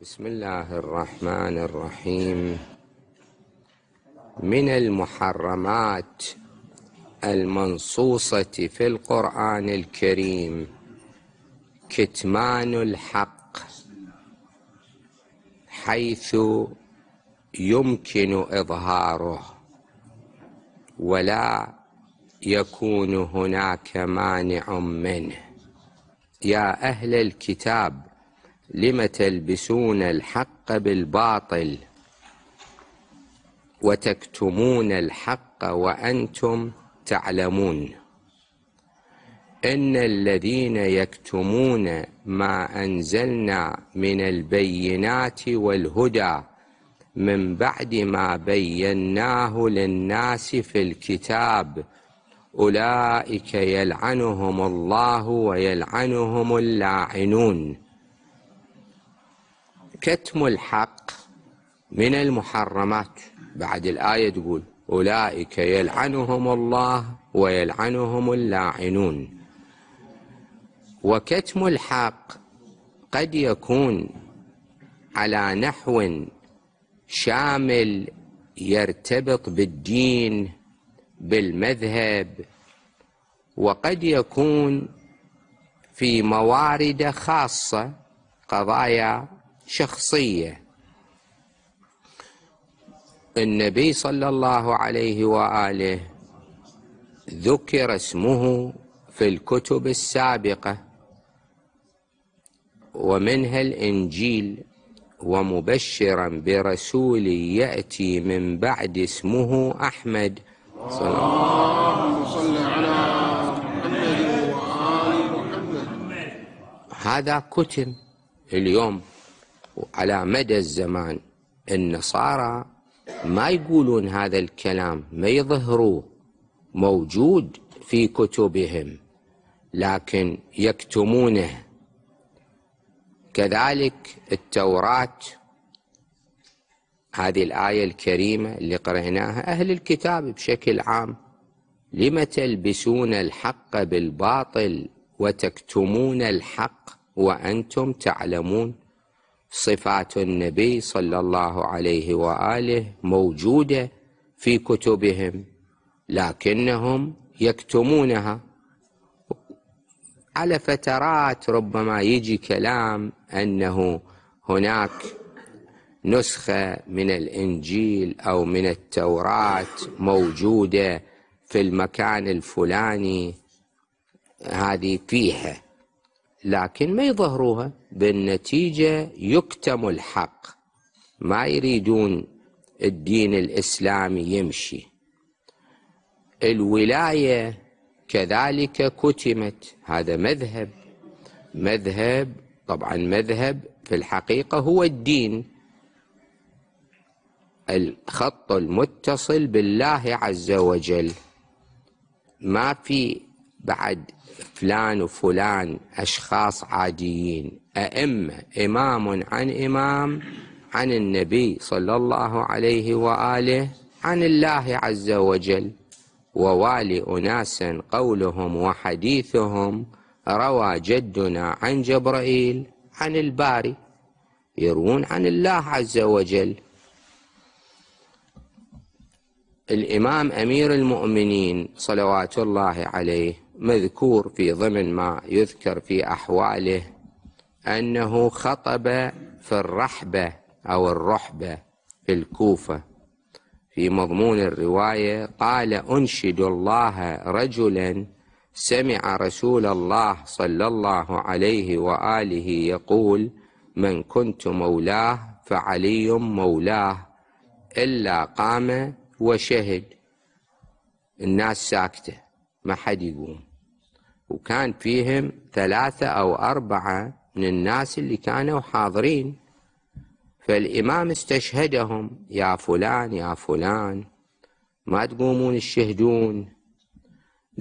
بسم الله الرحمن الرحيم من المحرمات المنصوصة في القرآن الكريم كتمان الحق حيث يمكن إظهاره ولا يكون هناك مانع منه يا أهل الكتاب لم تلبسون الحق بالباطل وتكتمون الحق وأنتم تعلمون إن الذين يكتمون ما أنزلنا من البينات والهدى من بعد ما بيناه للناس في الكتاب أولئك يلعنهم الله ويلعنهم اللاعنون كتم الحق من المحرمات بعد الآية تقول أولئك يلعنهم الله ويلعنهم اللاعنون وكتم الحق قد يكون على نحو شامل يرتبط بالدين بالمذهب وقد يكون في موارد خاصة قضايا شخصية النبي صلى الله عليه وآله ذكر اسمه في الكتب السابقة ومنها الإنجيل ومبشرا برسول يأتي من بعد اسمه أحمد صلى الله صل على محمد وآل محمد هذا كتب اليوم على مدى الزمان النصارى ما يقولون هذا الكلام ما يظهروه موجود في كتبهم لكن يكتمونه كذلك التوراة هذه الآية الكريمة اللي قرأناها أهل الكتاب بشكل عام لم تلبسون الحق بالباطل وتكتمون الحق وأنتم تعلمون صفات النبي صلى الله عليه واله موجوده في كتبهم لكنهم يكتمونها على فترات ربما يجي كلام انه هناك نسخه من الانجيل او من التوراه موجوده في المكان الفلاني هذه فيها لكن ما يظهروها بالنتيجة يكتم الحق ما يريدون الدين الإسلامي يمشي الولاية كذلك كتمت هذا مذهب مذهب طبعا مذهب في الحقيقة هو الدين الخط المتصل بالله عز وجل ما في بعد فلان وفلان أشخاص عاديين أئمة إمام عن إمام عن النبي صلى الله عليه وآله عن الله عز وجل ووالي أناس قولهم وحديثهم روى جدنا عن جبرائيل عن الباري يروون عن الله عز وجل الإمام أمير المؤمنين صلوات الله عليه مذكور في ضمن ما يذكر في أحواله أنه خطب في الرحبة أو الرحبة في الكوفة في مضمون الرواية قال أنشد الله رجلا سمع رسول الله صلى الله عليه وآله يقول من كنت مولاه فعلي مولاه إلا قام وشهد الناس ساكته ما حد يقوم وكان فيهم ثلاثة أو أربعة من الناس اللي كانوا حاضرين فالإمام استشهدهم يا فلان يا فلان ما تقومون الشهدون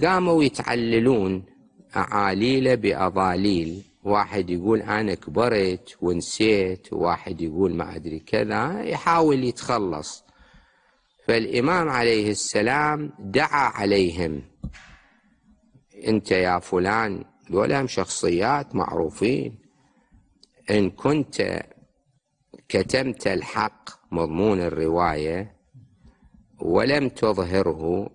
قاموا يتعللون أعاليل بأضاليل واحد يقول أنا كبرت ونسيت واحد يقول ما أدري كذا يحاول يتخلص فالإمام عليه السلام دعا عليهم انت يا فلان دول هم شخصيات معروفين ان كنت كتمت الحق مضمون الروايه ولم تظهره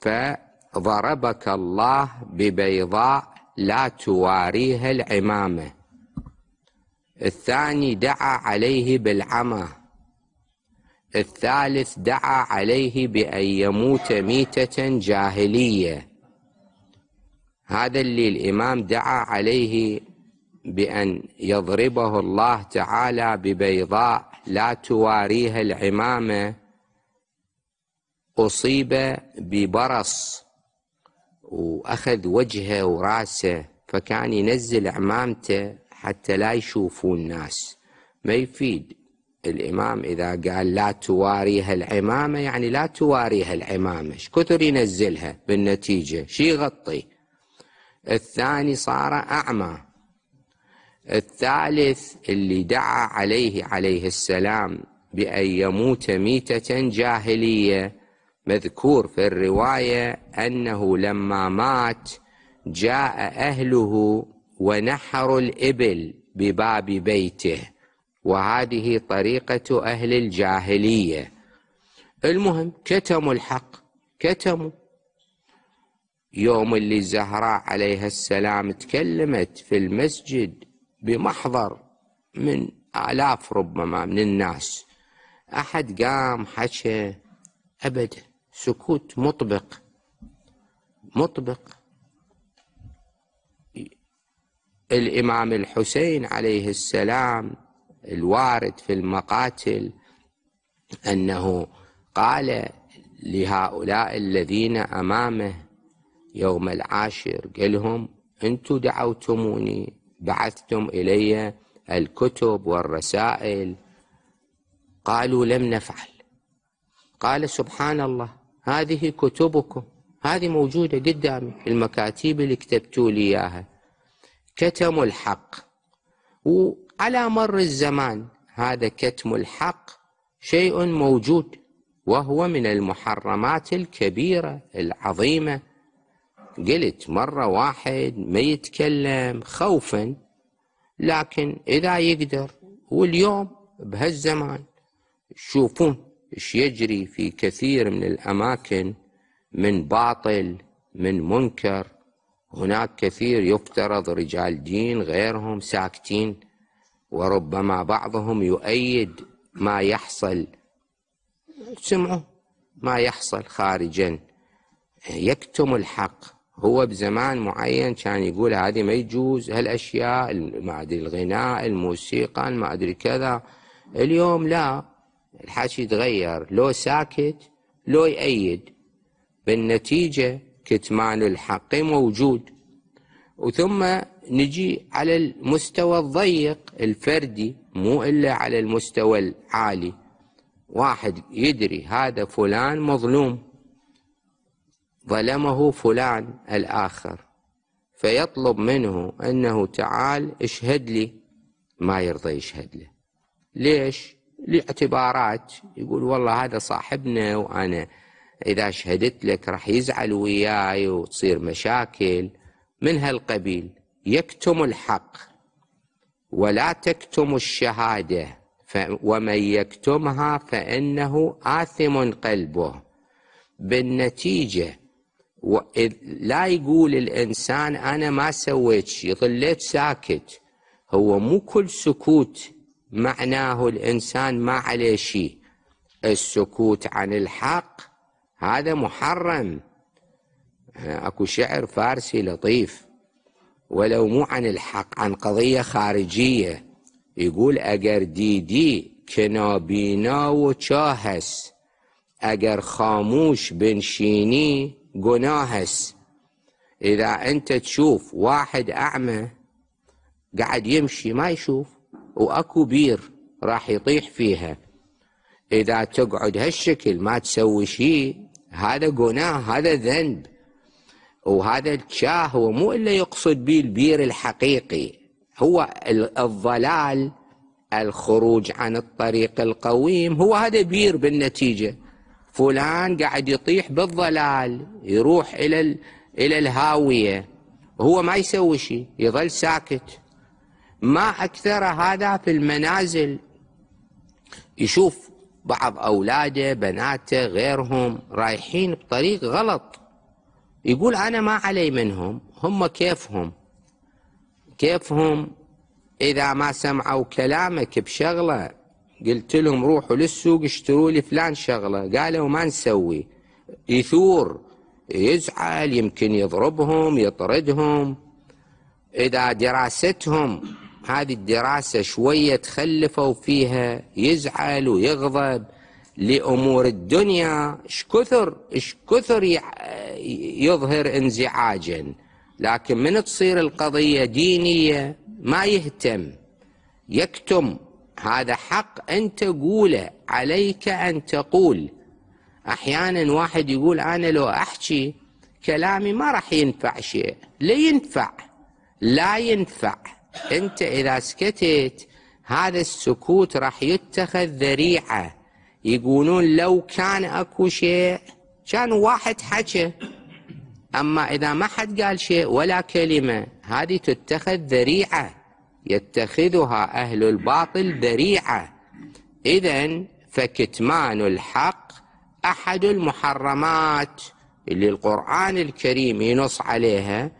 فضربك الله ببيضاء لا تواريها العمامه الثاني دعا عليه بالعمى الثالث دعا عليه بان يموت ميته جاهليه هذا اللي الإمام دعا عليه بأن يضربه الله تعالى ببيضاء لا تواريها العمامة أصيب ببرص وأخذ وجهه وراسه فكان ينزل عمامته حتى لا يشوفوا الناس ما يفيد الإمام إذا قال لا تواريها العمامة يعني لا تواريها العمامة كثر ينزلها بالنتيجة شي يغطي الثاني صار أعمى الثالث اللي دعا عليه عليه السلام بأن يموت ميتة جاهلية مذكور في الرواية أنه لما مات جاء أهله ونحروا الإبل بباب بيته وهذه طريقة أهل الجاهلية المهم كتموا الحق كتموا يوم اللي الزهراء عليها السلام تكلمت في المسجد بمحضر من آلاف ربما من الناس أحد قام حكى أبدا سكوت مطبق مطبق الإمام الحسين عليه السلام الوارد في المقاتل أنه قال لهؤلاء الذين أمامه يوم العاشر قال لهم أنتم دعوتموني بعثتم إلي الكتب والرسائل قالوا لم نفعل قال سبحان الله هذه كتبكم هذه موجودة قدامي المكاتيب اللي كتبتوا لي إياها كتموا الحق وعلى مر الزمان هذا كتم الحق شيء موجود وهو من المحرمات الكبيرة العظيمة قلت مرة واحد ما يتكلم خوفا لكن إذا يقدر واليوم بهالزمان شوفون ايش يجري في كثير من الأماكن من باطل من منكر هناك كثير يفترض رجال دين غيرهم ساكتين وربما بعضهم يؤيد ما يحصل سمعوا ما يحصل خارجا يكتم الحق هو بزمان معين كان يقول هذه ما يجوز هالاشياء ما ادري الغناء الموسيقى ما ادري كذا اليوم لا الحكي تغير لو ساكت لو يأيد بالنتيجة كتمان الحق موجود وثم نجي على المستوى الضيق الفردي مو إلا على المستوى العالي واحد يدري هذا فلان مظلوم ظلمه فلان الآخر فيطلب منه أنه تعال اشهد لي ما يرضى يشهد له ليش؟ لاعتبارات يقول والله هذا صاحبنا وأنا إذا شهدت لك راح يزعل وياي وتصير مشاكل من هالقبيل يكتم الحق ولا تكتم الشهادة ومن يكتمها فإنه آثم قلبه بالنتيجة لا يقول الإنسان أنا ما سويت شيء ظليت ساكت هو مو كل سكوت معناه الإنسان ما عليه شيء السكوت عن الحق هذا محرم آه، أكو شعر فارسي لطيف ولو مو عن الحق عن قضية خارجية يقول أجر دي كنابينا وشاهس أجر خاموش بنشيني جناهس إذا أنت تشوف واحد أعمى قاعد يمشي ما يشوف وأكو بير راح يطيح فيها إذا تقعد هالشكل ما تسوي شيء هذا جناه هذا ذنب وهذا الشاه هو مو إلا يقصد به البير الحقيقي هو الضلال الخروج عن الطريق القويم هو هذا بير بالنتيجه فلان قاعد يطيح بالضلال يروح إلى إلى الهاوية هو ما يسوي شيء يظل ساكت ما أكثر هذا في المنازل يشوف بعض أولاده بناته غيرهم رايحين بطريق غلط يقول أنا ما علي منهم هم كيفهم كيفهم إذا ما سمعوا كلامك بشغلة قلت لهم روحوا للسوق اشتروا لي فلان شغله قالوا ما نسوي يثور يزعل يمكن يضربهم يطردهم اذا دراستهم هذه الدراسه شويه تخلفوا فيها يزعل ويغضب لامور الدنيا ايش كثر ايش كثر يظهر انزعاجا لكن من تصير القضيه دينيه ما يهتم يكتم هذا حق أن تقوله عليك أن تقول أحيانا واحد يقول أنا لو أحكي كلامي ما راح ينفع شيء لا ينفع لا ينفع أنت إذا سكتت هذا السكوت راح يتخذ ذريعة يقولون لو كان أكو شيء كان واحد حكى أما إذا ما حد قال شيء ولا كلمة هذه تتخذ ذريعة يتخذها أهل الباطل ذريعة إذا فكتمان الحق أحد المحرمات اللي القرآن الكريم ينص عليها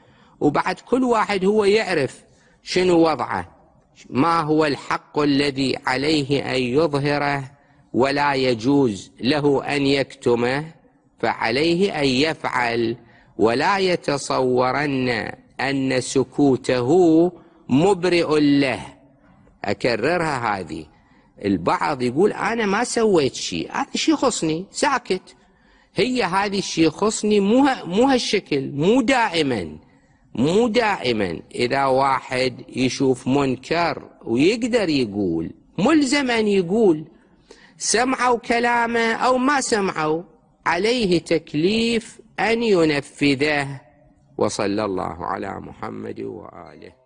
وبعد كل واحد هو يعرف شنو وضعه ما هو الحق الذي عليه أن يظهره ولا يجوز له أن يكتمه فعليه أن يفعل ولا يتصورن أن سكوته مبرئ له أكررها هذه البعض يقول أنا ما سويت شيء أنا شيء خصني ساكت هي هذه الشيء خصني مو مو هالشكل مو دائما مو دائما إذا واحد يشوف منكر ويقدر يقول ملزم أن يقول سمعوا كلامه أو ما سمعوا عليه تكليف أن ينفذه وصلى الله على محمد وآله